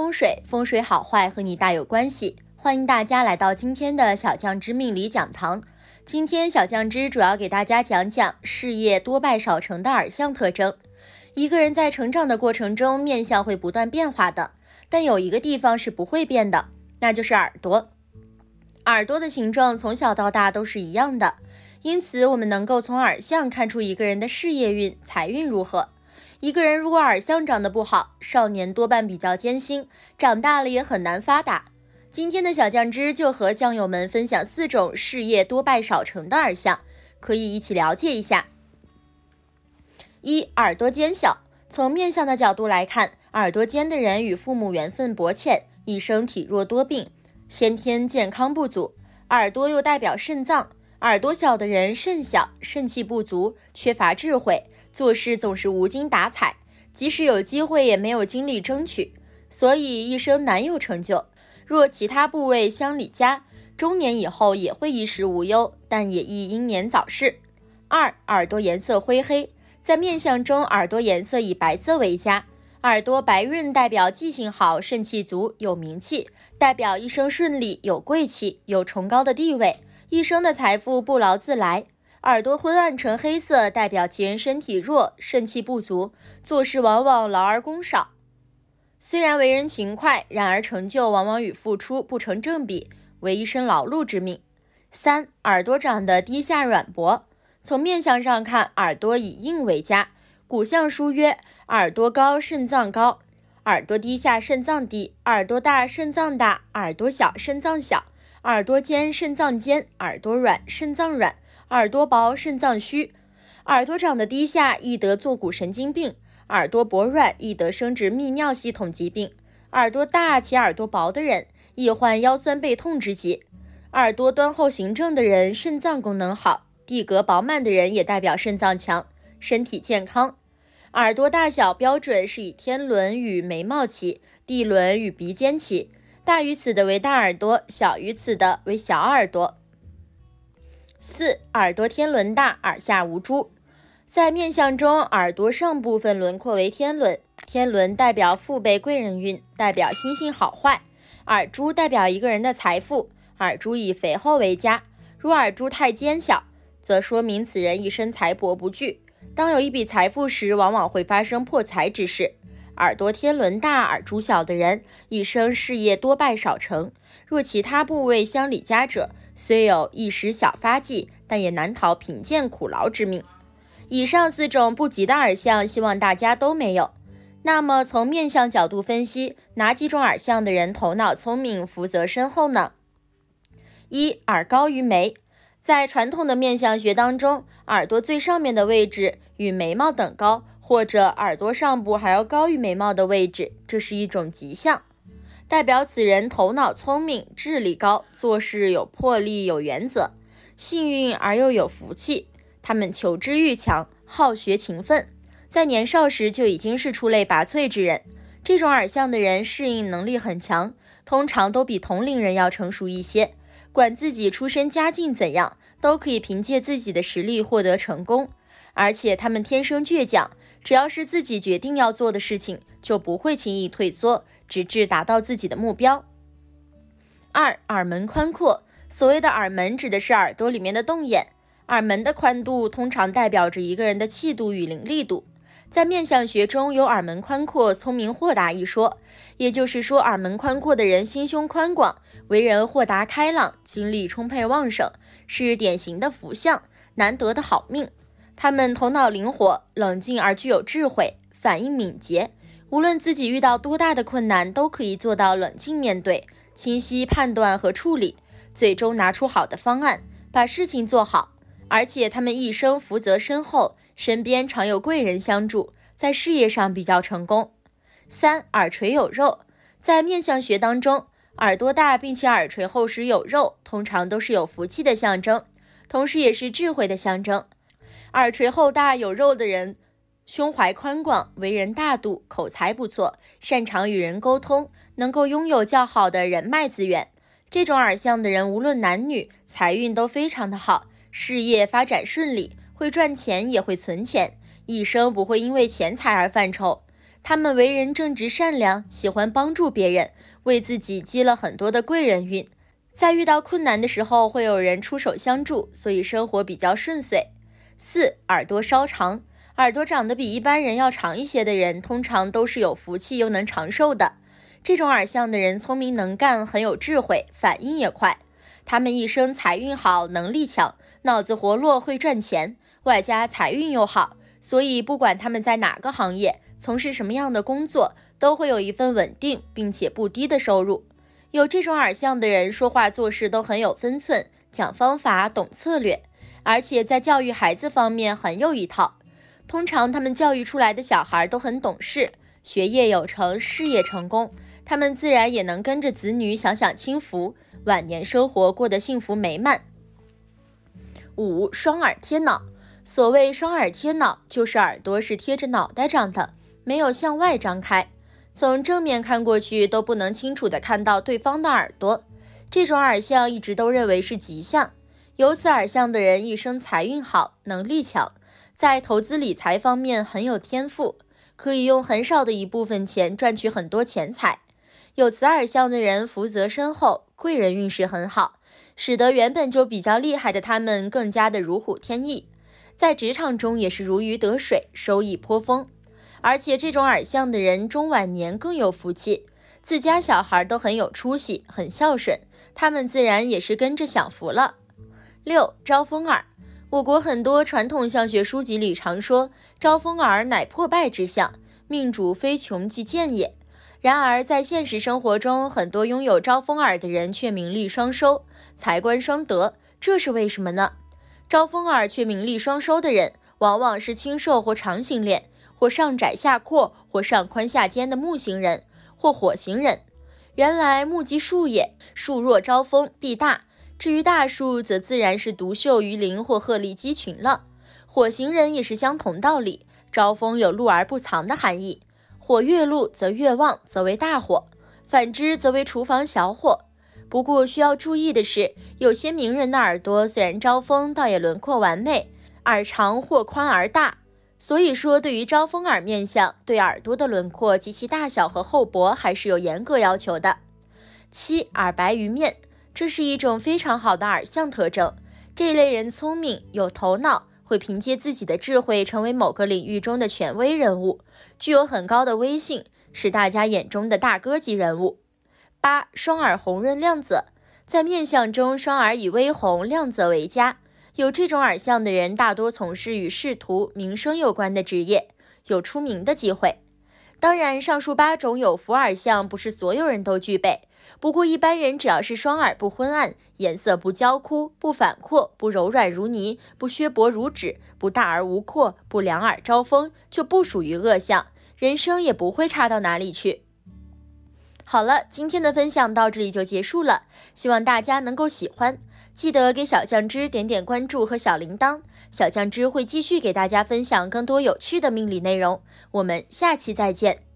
风水，风水好坏和你大有关系。欢迎大家来到今天的小将之命理讲堂。今天小将之主要给大家讲讲事业多败少成的耳相特征。一个人在成长的过程中，面相会不断变化的，但有一个地方是不会变的，那就是耳朵。耳朵的形状从小到大都是一样的，因此我们能够从耳相看出一个人的事业运、财运如何。一个人如果耳相长得不好，少年多半比较艰辛，长大了也很难发达。今天的小酱汁就和酱友们分享四种事业多败少成的耳相，可以一起了解一下。一耳朵尖小，从面相的角度来看，耳朵尖的人与父母缘分薄浅，一生体弱多病，先天健康不足。耳朵又代表肾脏，耳朵小的人肾小，肾气不足，缺乏智慧。做事总是无精打采，即使有机会也没有精力争取，所以一生难有成就。若其他部位相里佳，中年以后也会衣食无忧，但也易英年早逝。二耳朵颜色灰黑，在面相中，耳朵颜色以白色为佳。耳朵白润代表记性好，肾气足，有名气，代表一生顺利，有贵气，有崇高的地位，一生的财富不劳自来。耳朵昏暗呈黑色，代表其人身体弱，肾气不足，做事往往劳而功少。虽然为人勤快，然而成就往往与付出不成正比，为一身劳碌之命。三、耳朵长得低下软薄，从面相上看，耳朵以硬为佳。古相书曰：耳朵高，肾脏高；耳朵低下，肾脏低；耳朵大，肾脏大；耳朵小，肾脏小；耳朵尖，肾脏尖；耳朵软，肾脏软。耳朵薄，肾脏虚；耳朵长得低下，易得坐骨神经病；耳朵薄软，易得生殖泌尿系统疾病；耳朵大且耳朵薄的人，易患腰酸背痛之疾；耳朵端厚形正的人，肾脏功能好；地格饱满的人，也代表肾脏强，身体健康。耳朵大小标准是以天轮与眉毛齐，地轮与鼻尖齐，大于此的为大耳朵，小于此的为小耳朵。四耳朵天轮大，耳下无珠，在面相中，耳朵上部分轮廓为天轮，天轮代表父辈贵人运，代表心性好坏；耳珠代表一个人的财富，耳珠以肥厚为佳，如耳珠太尖小，则说明此人一生财帛不聚，当有一笔财富时，往往会发生破财之事。耳朵天轮大，耳珠小的人，一生事业多败少成，若其他部位相里佳者。虽有一时小发迹，但也难逃贫贱苦劳之命。以上四种不吉的耳相，希望大家都没有。那么，从面相角度分析，哪几种耳相的人头脑聪明、福泽深厚呢？一耳高于眉，在传统的面相学当中，耳朵最上面的位置与眉毛等高，或者耳朵上部还要高于眉毛的位置，这是一种吉相。代表此人头脑聪明，智力高，做事有魄力，有原则，幸运而又有福气。他们求知欲强，好学勤奋，在年少时就已经是出类拔萃之人。这种耳相的人适应能力很强，通常都比同龄人要成熟一些。管自己出身家境怎样，都可以凭借自己的实力获得成功，而且他们天生倔强。只要是自己决定要做的事情，就不会轻易退缩，直至达到自己的目标。二耳门宽阔，所谓的耳门指的是耳朵里面的洞眼，耳门的宽度通常代表着一个人的气度与灵力度。在面相学中有耳门宽阔聪明豁达一说，也就是说耳门宽阔的人心胸宽广，为人豁达开朗，精力充沛旺盛，是典型的福相，难得的好命。他们头脑灵活、冷静而具有智慧，反应敏捷。无论自己遇到多大的困难，都可以做到冷静面对、清晰判断和处理，最终拿出好的方案，把事情做好。而且他们一生福泽深厚，身边常有贵人相助，在事业上比较成功。三耳垂有肉，在面相学当中，耳朵大并且耳垂厚实有肉，通常都是有福气的象征，同时也是智慧的象征。耳垂厚大有肉的人，胸怀宽广，为人大度，口才不错，擅长与人沟通，能够拥有较好的人脉资源。这种耳相的人，无论男女，财运都非常的好，事业发展顺利，会赚钱也会存钱，一生不会因为钱财而犯愁。他们为人正直善良，喜欢帮助别人，为自己积了很多的贵人运，在遇到困难的时候会有人出手相助，所以生活比较顺遂。四耳朵稍长，耳朵长得比一般人要长一些的人，通常都是有福气又能长寿的。这种耳相的人聪明能干，很有智慧，反应也快。他们一生财运好，能力强，脑子活络，会赚钱，外加财运又好，所以不管他们在哪个行业，从事什么样的工作，都会有一份稳定并且不低的收入。有这种耳相的人，说话做事都很有分寸，讲方法，懂策略。而且在教育孩子方面很有一套，通常他们教育出来的小孩都很懂事，学业有成，事业成功，他们自然也能跟着子女享享清福，晚年生活过得幸福美满。五双耳贴脑，所谓双耳贴脑，就是耳朵是贴着脑袋长的，没有向外张开，从正面看过去都不能清楚的看到对方的耳朵，这种耳相一直都认为是吉相。有此耳相的人一生财运好，能力强，在投资理财方面很有天赋，可以用很少的一部分钱赚取很多钱财。有此耳相的人福泽深厚，贵人运势很好，使得原本就比较厉害的他们更加的如虎添翼，在职场中也是如鱼得水，收益颇丰。而且这种耳相的人中晚年更有福气，自家小孩都很有出息，很孝顺，他们自然也是跟着享福了。六招风耳，我国很多传统相学书籍里常说，招风耳乃破败之象，命主非穷即贱也。然而在现实生活中，很多拥有招风耳的人却名利双收，财官双得，这是为什么呢？招风耳却名利双收的人，往往是清瘦或长形脸，或上窄下阔，或上宽下尖的木型人，或火型人。原来木即树也，树若招风必大。至于大树，则自然是独秀于林或鹤立鸡群了。火行人也是相同道理，招风有露而不藏的含义。火越露则越旺，则为大火；反之，则为厨房小火。不过需要注意的是，有些名人的耳朵虽然招风，倒也轮廓完美，耳长或宽而大。所以说，对于招风耳面相，对耳朵的轮廓及其大小和厚薄还是有严格要求的。七耳白于面。这是一种非常好的耳相特征，这类人聪明有头脑，会凭借自己的智慧成为某个领域中的权威人物，具有很高的威信，是大家眼中的大哥级人物。八双耳红润亮泽，在面相中，双耳以微红亮泽为佳。有这种耳相的人，大多从事与仕途、名声有关的职业，有出名的机会。当然，上述八种有福耳相，不是所有人都具备。不过，一般人只要是双耳不昏暗，颜色不焦枯，不反阔，不柔软如泥，不削薄如纸，不大而无阔，不两耳招风，就不属于恶相，人生也不会差到哪里去。好了，今天的分享到这里就结束了，希望大家能够喜欢。记得给小酱汁点点关注和小铃铛，小酱汁会继续给大家分享更多有趣的命理内容。我们下期再见。